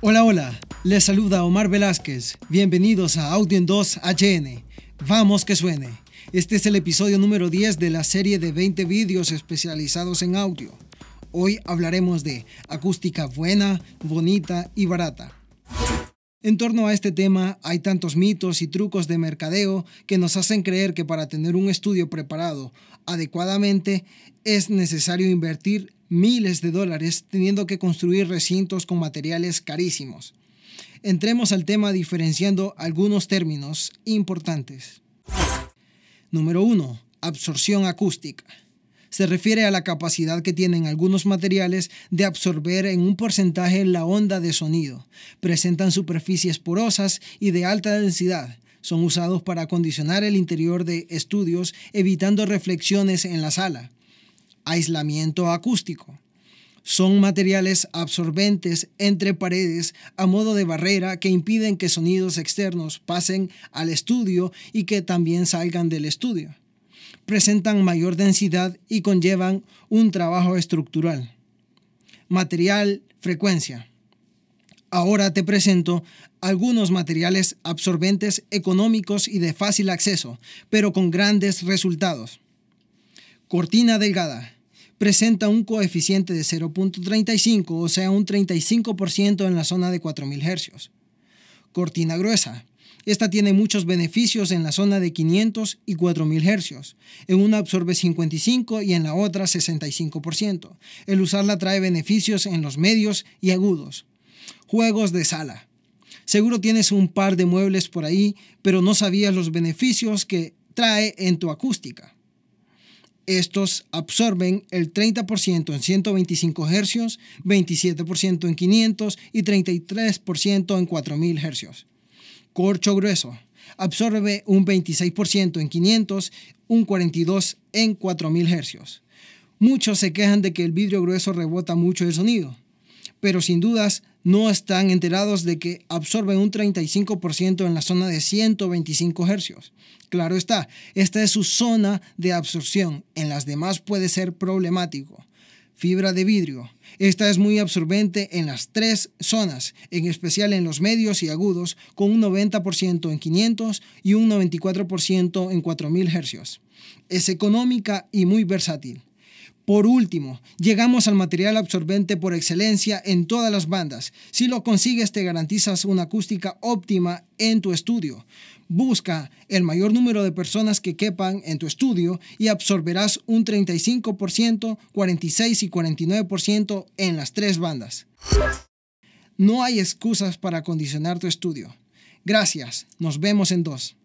Hola, hola, les saluda Omar Velázquez. Bienvenidos a Audio en 2 HN. Vamos que suene. Este es el episodio número 10 de la serie de 20 vídeos especializados en audio. Hoy hablaremos de acústica buena, bonita y barata. En torno a este tema hay tantos mitos y trucos de mercadeo que nos hacen creer que para tener un estudio preparado adecuadamente es necesario invertir miles de dólares teniendo que construir recintos con materiales carísimos. Entremos al tema diferenciando algunos términos importantes. Número 1. Absorción acústica. Se refiere a la capacidad que tienen algunos materiales de absorber en un porcentaje la onda de sonido. Presentan superficies porosas y de alta densidad. Son usados para acondicionar el interior de estudios evitando reflexiones en la sala. Aislamiento acústico. Son materiales absorbentes entre paredes a modo de barrera que impiden que sonidos externos pasen al estudio y que también salgan del estudio presentan mayor densidad y conllevan un trabajo estructural. Material, frecuencia. Ahora te presento algunos materiales absorbentes económicos y de fácil acceso, pero con grandes resultados. Cortina delgada. Presenta un coeficiente de 0.35, o sea, un 35% en la zona de 4000 Hz. Cortina gruesa esta tiene muchos beneficios en la zona de 500 y 4000 Hz. En una absorbe 55 y en la otra 65%. El usarla trae beneficios en los medios y agudos. Juegos de sala. Seguro tienes un par de muebles por ahí, pero no sabías los beneficios que trae en tu acústica. Estos absorben el 30% en 125 Hz, 27% en 500 y 33% en 4000 Hz corcho grueso. Absorbe un 26% en 500, un 42% en 4000 Hz. Muchos se quejan de que el vidrio grueso rebota mucho el sonido, pero sin dudas no están enterados de que absorbe un 35% en la zona de 125 Hz. Claro está, esta es su zona de absorción, en las demás puede ser problemático fibra de vidrio. Esta es muy absorbente en las tres zonas, en especial en los medios y agudos, con un 90% en 500 y un 94% en 4000 Hz. Es económica y muy versátil. Por último, llegamos al material absorbente por excelencia en todas las bandas. Si lo consigues te garantizas una acústica óptima en tu estudio. Busca el mayor número de personas que quepan en tu estudio y absorberás un 35%, 46 y 49% en las tres bandas. No hay excusas para acondicionar tu estudio. Gracias, nos vemos en dos.